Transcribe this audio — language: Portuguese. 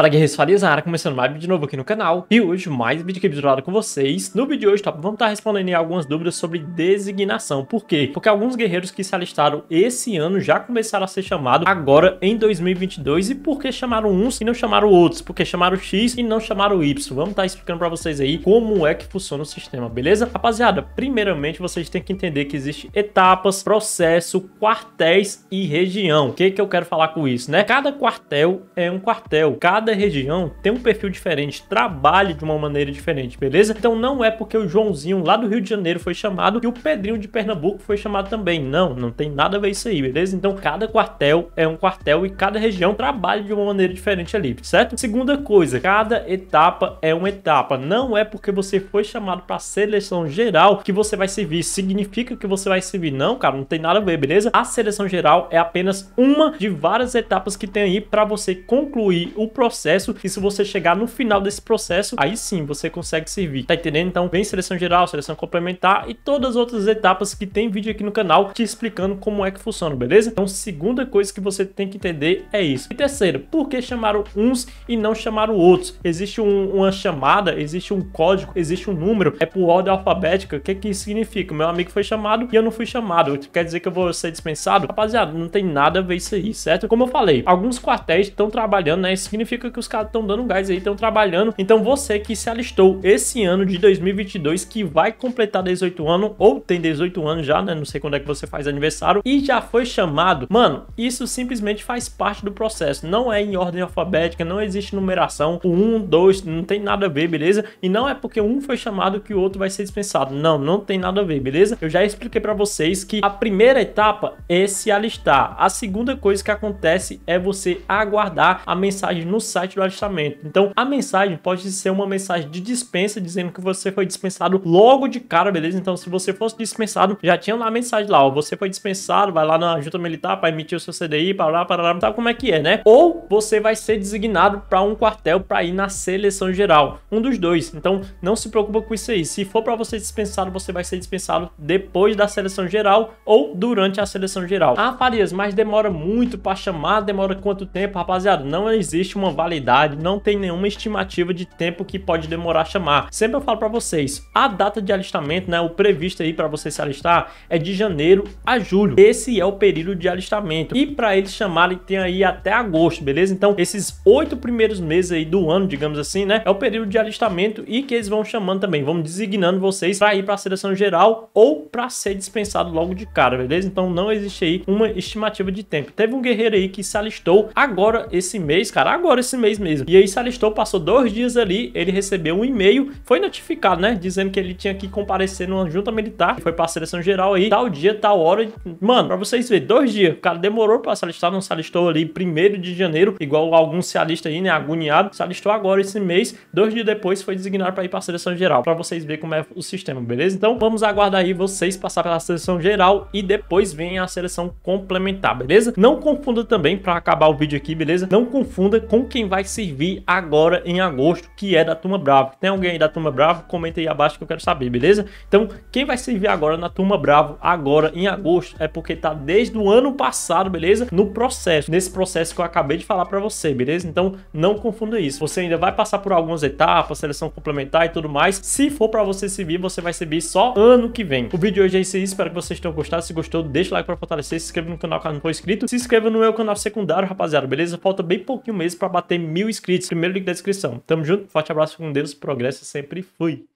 Fala Guerreiros Farias, Ara começando mais vídeo de novo aqui no canal e hoje mais vídeo aqui bitolado com vocês. No vídeo de hoje, top, vamos estar tá respondendo algumas dúvidas sobre designação. Por quê? Porque alguns guerreiros que se alistaram esse ano já começaram a ser chamados agora em 2022 e por que chamaram uns e não chamaram outros? Porque chamaram X e não chamaram Y. Vamos estar tá explicando para vocês aí como é que funciona o sistema, beleza? Rapaziada, primeiramente vocês têm que entender que existe etapas, processo, quartéis e região. O que que eu quero falar com isso, né? Cada quartel é um quartel. Cada cada região tem um perfil diferente, trabalhe de uma maneira diferente, beleza? Então não é porque o Joãozinho lá do Rio de Janeiro foi chamado e o Pedrinho de Pernambuco foi chamado também. Não, não tem nada a ver isso aí, beleza? Então cada quartel é um quartel e cada região trabalha de uma maneira diferente ali, certo? Segunda coisa, cada etapa é uma etapa. Não é porque você foi chamado para seleção geral que você vai servir. Significa que você vai servir. Não, cara, não tem nada a ver, beleza? A seleção geral é apenas uma de várias etapas que tem aí para você concluir o processo processo e se você chegar no final desse processo, aí sim você consegue servir. Tá entendendo? Então vem seleção geral, seleção complementar e todas as outras etapas que tem vídeo aqui no canal te explicando como é que funciona, beleza? Então segunda coisa que você tem que entender é isso. E terceira, por que chamaram uns e não chamaram outros? Existe um, uma chamada, existe um código, existe um número, é por ordem alfabética. O que é que isso significa? Meu amigo foi chamado e eu não fui chamado. Quer dizer que eu vou ser dispensado? Rapaziada, não tem nada a ver isso aí, certo? Como eu falei, alguns quartéis estão trabalhando, né? Isso significa significa que os caras estão dando gás aí, estão trabalhando. Então você que se alistou esse ano de 2022, que vai completar 18 anos, ou tem 18 anos já, né? Não sei quando é que você faz aniversário, e já foi chamado, mano, isso simplesmente faz parte do processo. Não é em ordem alfabética, não existe numeração. O 1, 2, não tem nada a ver, beleza? E não é porque um foi chamado que o outro vai ser dispensado. Não, não tem nada a ver, beleza? Eu já expliquei para vocês que a primeira etapa é se alistar. A segunda coisa que acontece é você aguardar a mensagem no site do alistamento. Então, a mensagem pode ser uma mensagem de dispensa dizendo que você foi dispensado logo de cara, beleza? Então, se você fosse dispensado, já tinha lá a mensagem lá, ó, você foi dispensado, vai lá na junta militar para emitir o seu CDI, para lá, parará, sabe como é que é, né? Ou você vai ser designado para um quartel para ir na seleção geral, um dos dois. Então, não se preocupa com isso aí. Se for para você dispensado, você vai ser dispensado depois da seleção geral ou durante a seleção geral. Ah, Farias, mas demora muito para chamar, demora quanto tempo? Rapaziada, não existe uma validade, não tem nenhuma estimativa de tempo que pode demorar a chamar. Sempre eu falo para vocês, a data de alistamento, né, o previsto aí para você se alistar é de janeiro a julho. Esse é o período de alistamento. E para eles chamarem tem aí até agosto, beleza? Então, esses oito primeiros meses aí do ano, digamos assim, né, é o período de alistamento e que eles vão chamando também, vão designando vocês para ir para a seleção geral ou para ser dispensado logo de cara, beleza? Então, não existe aí uma estimativa de tempo. Teve um guerreiro aí que se alistou agora esse mês, cara, agora esse esse mês mesmo. E aí se alistou, passou dois dias ali, ele recebeu um e-mail, foi notificado, né? Dizendo que ele tinha que comparecer numa junta militar, foi pra seleção geral aí, tal dia, tal hora. Mano, pra vocês verem, dois dias. O cara demorou pra se alistar, não se alistou ali primeiro de janeiro, igual alguns se alistam aí, né? Agoniado. Se alistou agora esse mês, dois dias depois foi designado pra ir pra seleção geral, pra vocês verem como é o sistema, beleza? Então vamos aguardar aí vocês passar pela seleção geral e depois vem a seleção complementar, beleza? Não confunda também, pra acabar o vídeo aqui, beleza? Não confunda com quem quem vai servir agora em agosto, que é da Turma Bravo. Tem alguém aí da Turma Bravo? Comenta aí abaixo que eu quero saber, beleza? Então, quem vai servir agora na Turma Bravo, agora em agosto, é porque tá desde o ano passado, beleza? No processo, nesse processo que eu acabei de falar para você, beleza? Então, não confunda isso. Você ainda vai passar por algumas etapas, seleção complementar e tudo mais. Se for para você servir, você vai servir só ano que vem. O vídeo de hoje é isso aí, espero que vocês tenham gostado. Se gostou, deixa o like para fortalecer, se inscreva no canal caso não for inscrito, se inscreva no meu canal secundário, rapaziada, beleza? Falta bem pouquinho mesmo para bater tem mil inscritos. Primeiro link da descrição. Tamo junto, forte abraço com Deus, progresso é sempre fui.